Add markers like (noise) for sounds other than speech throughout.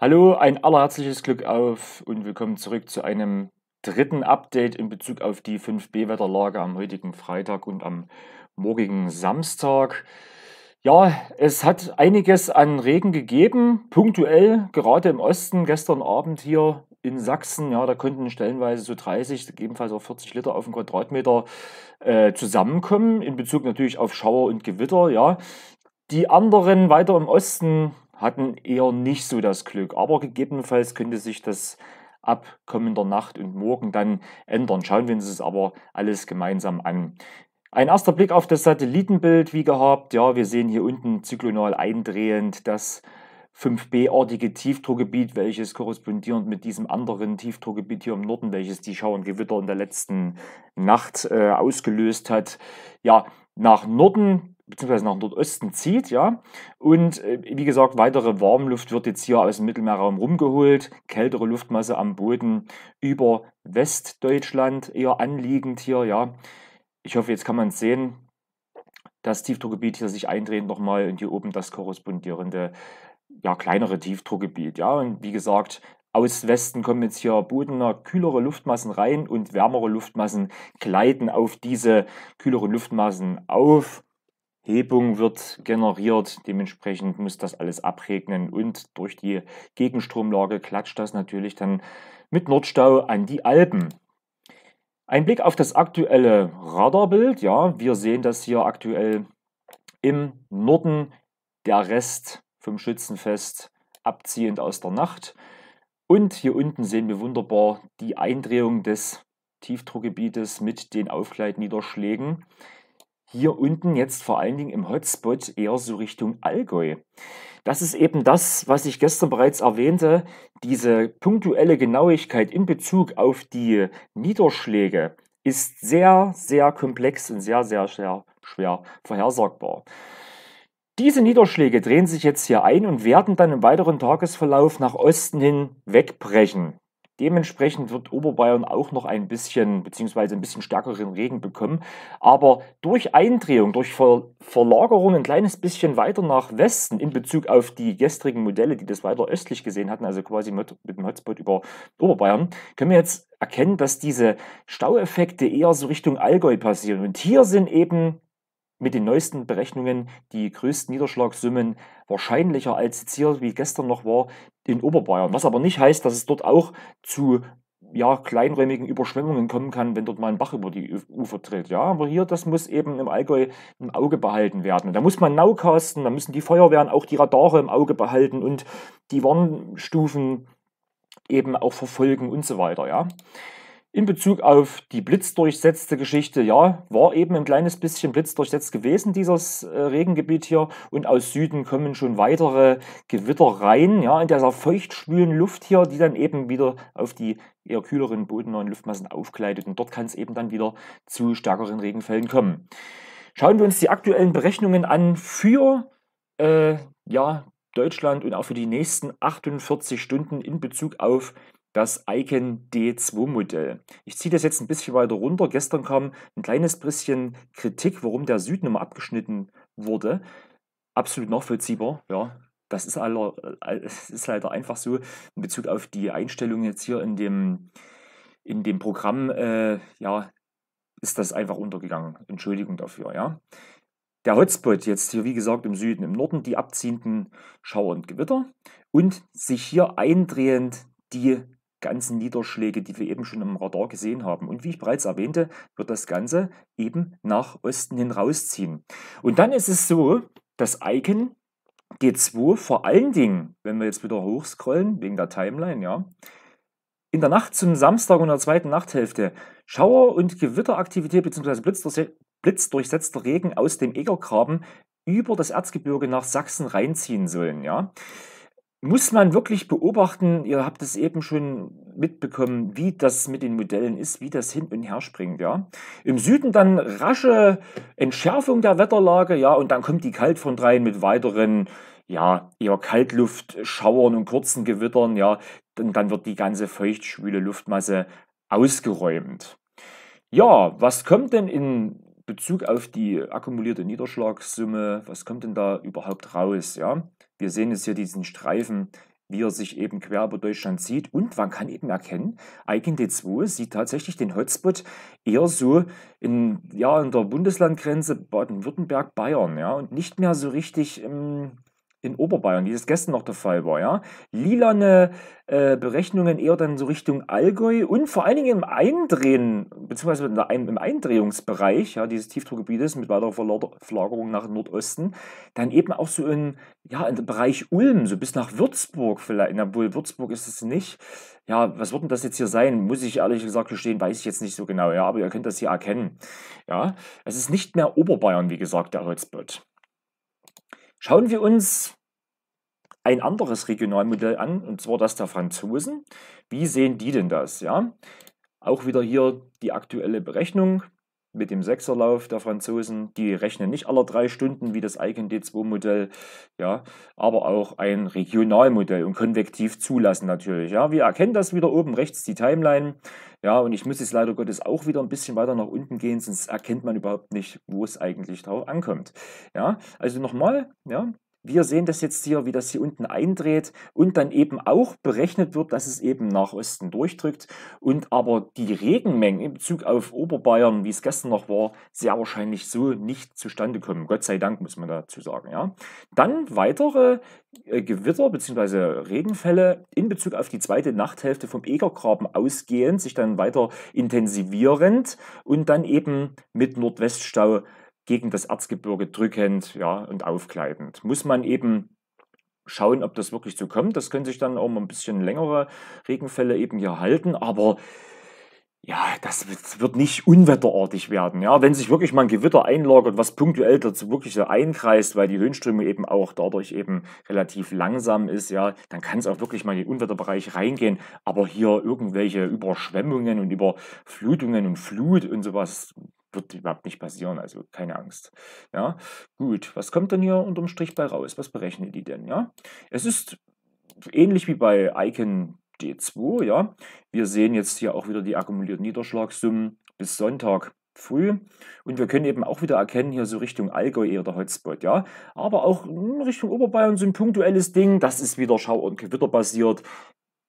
Hallo, ein allerherzliches Glück auf und willkommen zurück zu einem dritten Update in Bezug auf die 5B-Wetterlage am heutigen Freitag und am morgigen Samstag. Ja, es hat einiges an Regen gegeben, punktuell, gerade im Osten, gestern Abend hier in Sachsen. Ja, da konnten stellenweise so 30, ebenfalls auch 40 Liter auf den Quadratmeter äh, zusammenkommen, in Bezug natürlich auf Schauer und Gewitter, ja. Die anderen weiter im Osten hatten eher nicht so das Glück. Aber gegebenenfalls könnte sich das ab kommender Nacht und morgen dann ändern. Schauen wir uns das aber alles gemeinsam an. Ein erster Blick auf das Satellitenbild, wie gehabt. Ja, wir sehen hier unten zyklonal eindrehend das 5b-artige Tiefdruckgebiet, welches korrespondierend mit diesem anderen Tiefdruckgebiet hier im Norden, welches die Schauer und Gewitter in der letzten Nacht äh, ausgelöst hat. Ja, nach Norden beziehungsweise nach Nordosten zieht, ja. Und äh, wie gesagt, weitere Warmluft wird jetzt hier aus dem Mittelmeerraum rumgeholt, kältere Luftmasse am Boden über Westdeutschland eher anliegend hier, ja. Ich hoffe, jetzt kann man es sehen, das Tiefdruckgebiet hier sich eindrehen nochmal und hier oben das korrespondierende, ja, kleinere Tiefdruckgebiet, ja. Und wie gesagt, aus Westen kommen jetzt hier bodener, kühlere Luftmassen rein und wärmere Luftmassen gleiten auf diese kühleren Luftmassen auf Hebung wird generiert. Dementsprechend muss das alles abregnen und durch die Gegenstromlage klatscht das natürlich dann mit Nordstau an die Alpen. Ein Blick auf das aktuelle Radarbild. Ja, wir sehen das hier aktuell im Norden. Der Rest vom Schützenfest abziehend aus der Nacht. Und hier unten sehen wir wunderbar die Eindrehung des Tiefdruckgebietes mit den Aufgleitniederschlägen. niederschlägen hier unten jetzt vor allen Dingen im Hotspot eher so Richtung Allgäu. Das ist eben das, was ich gestern bereits erwähnte, diese punktuelle Genauigkeit in Bezug auf die Niederschläge ist sehr, sehr komplex und sehr, sehr, sehr schwer vorhersagbar. Diese Niederschläge drehen sich jetzt hier ein und werden dann im weiteren Tagesverlauf nach Osten hin wegbrechen. Dementsprechend wird Oberbayern auch noch ein bisschen, beziehungsweise ein bisschen stärkeren Regen bekommen. Aber durch Eindrehung, durch Ver Verlagerung ein kleines bisschen weiter nach Westen in Bezug auf die gestrigen Modelle, die das weiter östlich gesehen hatten, also quasi mit, mit dem Hotspot über Oberbayern, können wir jetzt erkennen, dass diese Staueffekte eher so Richtung Allgäu passieren. Und hier sind eben mit den neuesten Berechnungen die größten Niederschlagssummen wahrscheinlicher als jetzt hier, wie gestern noch war, in Oberbayern. Was aber nicht heißt, dass es dort auch zu ja, kleinräumigen Überschwemmungen kommen kann, wenn dort mal ein Bach über die Ufer tritt. Ja, aber hier, das muss eben im Allgäu im Auge behalten werden. Da muss man Naukasten, da müssen die Feuerwehren auch die Radare im Auge behalten und die Warnstufen eben auch verfolgen und so weiter. Ja. In Bezug auf die blitzdurchsetzte Geschichte, ja, war eben ein kleines bisschen blitzdurchsetzt gewesen, dieses äh, Regengebiet hier. Und aus Süden kommen schon weitere Gewitter rein, ja, in dieser feuchtschwülen Luft hier, die dann eben wieder auf die eher kühleren, bodennahen Luftmassen aufgleitet. Und dort kann es eben dann wieder zu stärkeren Regenfällen kommen. Schauen wir uns die aktuellen Berechnungen an für äh, ja, Deutschland und auch für die nächsten 48 Stunden in Bezug auf das Icon D2-Modell. Ich ziehe das jetzt ein bisschen weiter runter. Gestern kam ein kleines bisschen Kritik, warum der Süden immer abgeschnitten wurde. Absolut nachvollziehbar, ja. Das ist, aller, das äh, ist leider einfach so in Bezug auf die Einstellungen jetzt hier in dem, in dem Programm, äh, ja, ist das einfach untergegangen. Entschuldigung dafür, ja. Der Hotspot jetzt hier, wie gesagt, im Süden, im Norden die abziehenden Schauer und Gewitter und sich hier eindrehend die ganzen Niederschläge, die wir eben schon im Radar gesehen haben. Und wie ich bereits erwähnte, wird das Ganze eben nach Osten hin rausziehen. Und dann ist es so, dass Icon G2 vor allen Dingen, wenn wir jetzt wieder hochscrollen, wegen der Timeline, ja, in der Nacht zum Samstag und der zweiten Nachthälfte Schauer- und Gewitteraktivität bzw. blitzdurchsetzter Regen aus dem Egergraben über das Erzgebirge nach Sachsen reinziehen sollen. Ja muss man wirklich beobachten, ihr habt es eben schon mitbekommen, wie das mit den Modellen ist, wie das hin und her springt, ja. Im Süden dann rasche Entschärfung der Wetterlage, ja, und dann kommt die Kaltfront rein mit weiteren, ja, eher Kaltluftschauern und kurzen Gewittern, ja, und dann wird die ganze feuchtschwüle Luftmasse ausgeräumt. Ja, was kommt denn in Bezug auf die akkumulierte Niederschlagssumme, was kommt denn da überhaupt raus, ja? Wir sehen jetzt hier diesen Streifen, wie er sich eben quer über Deutschland sieht. Und man kann eben erkennen, Icon D2 sieht tatsächlich den Hotspot eher so in, ja, in der Bundeslandgrenze Baden-Württemberg-Bayern. Ja, und nicht mehr so richtig im in Oberbayern, wie das gestern noch der Fall war, ja. Lilane äh, Berechnungen eher dann so Richtung Allgäu und vor allen Dingen im Eindrehen, beziehungsweise der, im Eindrehungsbereich, ja, dieses Tiefdruckgebietes mit weiterer Verlagerung nach Nordosten, dann eben auch so in, ja, in Bereich Ulm, so bis nach Würzburg vielleicht, Obwohl Würzburg ist es nicht. Ja, was wird denn das jetzt hier sein? Muss ich ehrlich gesagt gestehen, weiß ich jetzt nicht so genau, ja, aber ihr könnt das hier erkennen. Ja, es ist nicht mehr Oberbayern, wie gesagt, der Holzbott. Schauen wir uns ein anderes Regionalmodell an, und zwar das der Franzosen. Wie sehen die denn das? Ja? Auch wieder hier die aktuelle Berechnung mit dem Sechserlauf der Franzosen. Die rechnen nicht alle drei Stunden wie das Icon D2-Modell, ja, aber auch ein Regionalmodell und konvektiv zulassen natürlich. Ja, wir erkennen das wieder oben rechts die Timeline. Ja, und ich muss jetzt leider Gottes auch wieder ein bisschen weiter nach unten gehen, sonst erkennt man überhaupt nicht, wo es eigentlich drauf ankommt. Ja, also nochmal, ja, wir sehen das jetzt hier, wie das hier unten eindreht und dann eben auch berechnet wird, dass es eben nach Osten durchdrückt und aber die Regenmengen in Bezug auf Oberbayern, wie es gestern noch war, sehr wahrscheinlich so nicht zustande kommen. Gott sei Dank, muss man dazu sagen. Ja. Dann weitere äh, Gewitter bzw. Regenfälle in Bezug auf die zweite Nachthälfte vom Egergraben ausgehend, sich dann weiter intensivierend und dann eben mit Nordweststau gegen das Erzgebirge drückend ja, und aufgleitend. Muss man eben schauen, ob das wirklich so kommt. Das können sich dann auch mal ein bisschen längere Regenfälle eben hier halten, aber ja, das wird nicht unwetterartig werden. Ja, wenn sich wirklich mal ein Gewitter einlagert, was punktuell dazu wirklich so einkreist, weil die Höhenströme eben auch dadurch eben relativ langsam ist, ja, dann kann es auch wirklich mal in den Unwetterbereich reingehen. Aber hier irgendwelche Überschwemmungen und Überflutungen und Flut und sowas wird überhaupt nicht passieren, also keine Angst. Ja, gut, was kommt denn hier unterm Strich bei raus? Was berechnen die denn? Ja, es ist ähnlich wie bei Icon D2, ja. Wir sehen jetzt hier auch wieder die akkumulierten Niederschlagssummen bis Sonntag früh. Und wir können eben auch wieder erkennen, hier so Richtung Allgäu eher der Hotspot, ja. Aber auch Richtung Oberbayern so ein punktuelles Ding. Das ist wieder Schauer und Gewitter basiert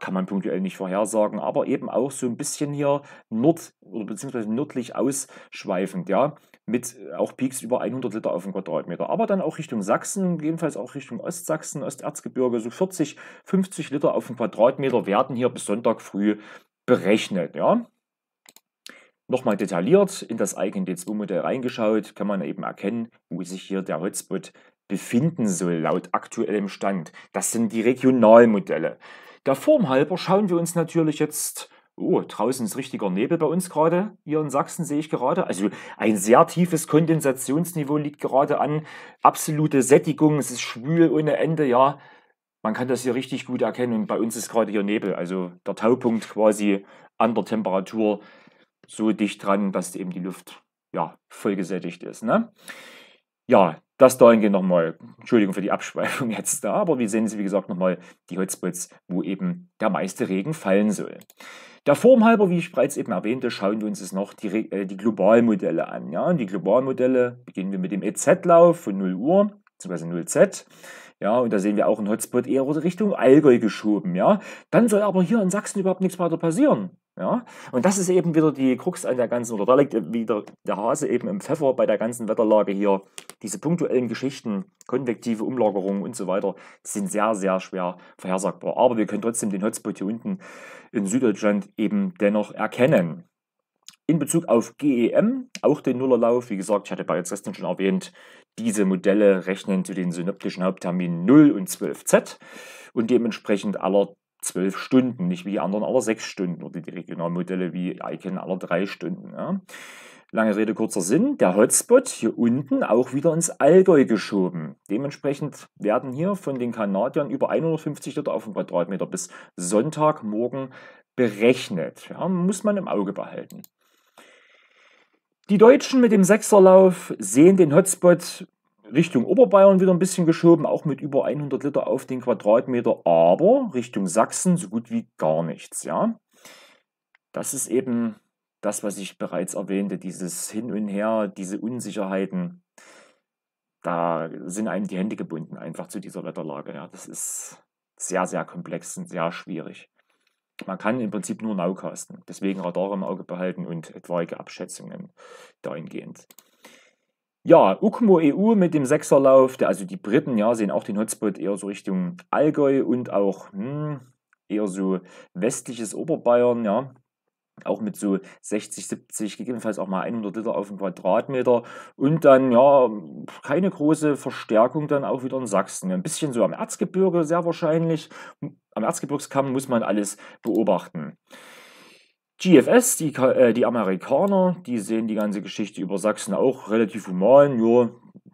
kann man punktuell nicht vorhersagen, aber eben auch so ein bisschen hier nord- oder beziehungsweise nördlich ausschweifend, ja, mit äh, auch Peaks über 100 Liter auf dem Quadratmeter. Aber dann auch Richtung Sachsen, jedenfalls auch Richtung Ostsachsen, Osterzgebirge, so 40, 50 Liter auf dem Quadratmeter werden hier bis Sonntag früh berechnet, ja. Nochmal detailliert in das eigene D2-Modell reingeschaut, kann man eben erkennen, wo sich hier der Hotspot befinden soll, laut aktuellem Stand. Das sind die Regionalmodelle. Der Form halber schauen wir uns natürlich jetzt Oh, draußen ist richtiger Nebel bei uns gerade. Hier in Sachsen sehe ich gerade. Also ein sehr tiefes Kondensationsniveau liegt gerade an. Absolute Sättigung. Es ist schwül ohne Ende. Ja, man kann das hier richtig gut erkennen. Und bei uns ist gerade hier Nebel. Also der Taupunkt quasi an der Temperatur so dicht dran, dass eben die Luft ja vollgesättigt ist. Ne? Ja, das dahingehend nochmal, Entschuldigung für die Abschweifung (laughs) jetzt da, aber wir sehen jetzt, wie gesagt, nochmal die Hotspots, wo eben der meiste Regen fallen soll. Der Form halber, wie ich bereits eben erwähnte, schauen wir uns jetzt noch die, äh, die Globalmodelle an. Ja? Und die Globalmodelle beginnen wir mit dem EZ-Lauf von 0 Uhr, beziehungsweise 0Z. Ja, und da sehen wir auch einen Hotspot eher Richtung Allgäu geschoben, ja. Dann soll aber hier in Sachsen überhaupt nichts weiter passieren. Ja? Und das ist eben wieder die Krux an der ganzen, oder da liegt wieder der Hase eben im Pfeffer bei der ganzen Wetterlage hier. Diese punktuellen Geschichten, konvektive Umlagerungen und so weiter, sind sehr, sehr schwer vorhersagbar. Aber wir können trotzdem den Hotspot hier unten in Süddeutschland eben dennoch erkennen. In Bezug auf GEM, auch den Nullerlauf, wie gesagt, ich hatte bei jetzt gestern schon erwähnt, diese Modelle rechnen zu den synoptischen Hauptterminen 0 und 12z und dementsprechend aller zwölf Stunden, nicht wie die anderen aber sechs Stunden oder die Regionalmodelle wie ICANN alle drei Stunden. Ja. Lange Rede, kurzer Sinn, der Hotspot hier unten auch wieder ins Allgäu geschoben. Dementsprechend werden hier von den Kanadiern über 150 Liter auf den Quadratmeter bis Sonntagmorgen berechnet. Ja, muss man im Auge behalten. Die Deutschen mit dem Sechserlauf sehen den Hotspot Richtung Oberbayern wieder ein bisschen geschoben, auch mit über 100 Liter auf den Quadratmeter, aber Richtung Sachsen so gut wie gar nichts. Ja? Das ist eben das, was ich bereits erwähnte, dieses Hin und Her, diese Unsicherheiten. Da sind einem die Hände gebunden, einfach zu dieser Wetterlage. Ja? Das ist sehr, sehr komplex und sehr schwierig. Man kann im Prinzip nur Naukasten, deswegen Radar im Auge behalten und etwaige Abschätzungen dahingehend. Ja, UCMO EU mit dem Sechserlauf, der, also die Briten ja, sehen auch den Hotspot eher so Richtung Allgäu und auch hm, eher so westliches Oberbayern, ja. Auch mit so 60, 70, gegebenenfalls auch mal 100 Liter auf den Quadratmeter. Und dann, ja, keine große Verstärkung dann auch wieder in Sachsen. Ein bisschen so am Erzgebirge sehr wahrscheinlich. Am Erzgebirgskamm muss man alles beobachten. GFS, die, äh, die Amerikaner, die sehen die ganze Geschichte über Sachsen auch relativ human. Jo,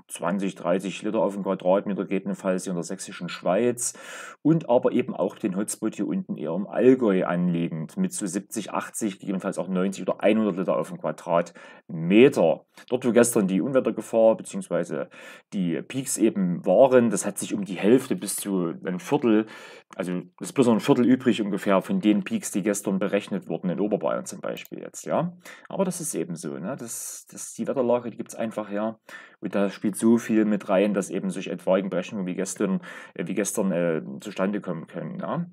20, 30 Liter auf den Quadratmeter gegebenenfalls hier in der sächsischen Schweiz und aber eben auch den Hotspot hier unten eher im Allgäu anliegend mit so 70, 80, gegebenenfalls auch 90 oder 100 Liter auf den Quadratmeter. Dort, wo gestern die Unwettergefahr bzw. die Peaks eben waren, das hat sich um die Hälfte bis zu ein Viertel, also ist bloß ein Viertel übrig ungefähr von den Peaks, die gestern berechnet wurden, in Oberbayern zum Beispiel jetzt, ja. Aber das ist eben so, ne? das, das, die Wetterlage, die gibt es einfach her da spielt so viel mit rein, dass eben solche etwaigen Berechnungen wie gestern, äh, wie gestern äh, zustande kommen können. Ja.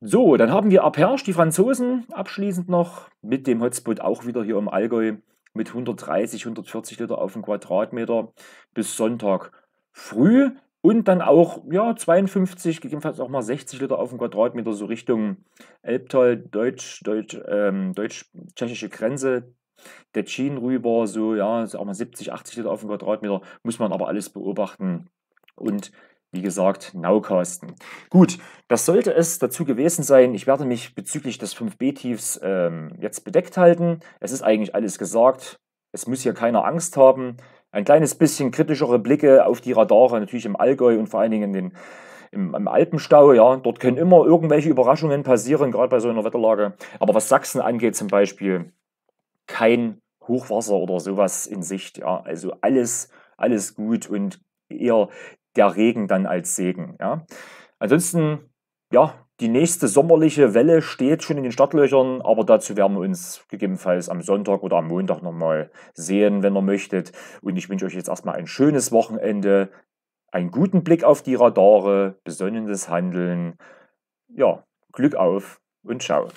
So, dann haben wir Aperche, die Franzosen, abschließend noch mit dem Hotspot auch wieder hier im Allgäu mit 130, 140 Liter auf dem Quadratmeter bis Sonntag früh und dann auch ja, 52, gegebenenfalls auch mal 60 Liter auf dem Quadratmeter so Richtung Elbtal, deutsch-tschechische deutsch, ähm, deutsch Grenze, der Jean rüber, so ja, auch mal 70, 80 Liter auf dem Quadratmeter, muss man aber alles beobachten und wie gesagt, Naukosten. Gut, das sollte es dazu gewesen sein. Ich werde mich bezüglich des 5B-Tiefs ähm, jetzt bedeckt halten. Es ist eigentlich alles gesagt. Es muss hier keiner Angst haben. Ein kleines bisschen kritischere Blicke auf die Radare, natürlich im Allgäu und vor allen Dingen in den, im, im Alpenstau. Ja, dort können immer irgendwelche Überraschungen passieren, gerade bei so einer Wetterlage. Aber was Sachsen angeht zum Beispiel, kein Hochwasser oder sowas in Sicht. Ja. Also alles, alles gut und eher der Regen dann als Segen. Ja. Ansonsten, ja, die nächste sommerliche Welle steht schon in den Stadtlöchern, aber dazu werden wir uns gegebenenfalls am Sonntag oder am Montag nochmal sehen, wenn ihr möchtet. Und ich wünsche euch jetzt erstmal ein schönes Wochenende, einen guten Blick auf die Radare, besonnenes Handeln. Ja, Glück auf und ciao.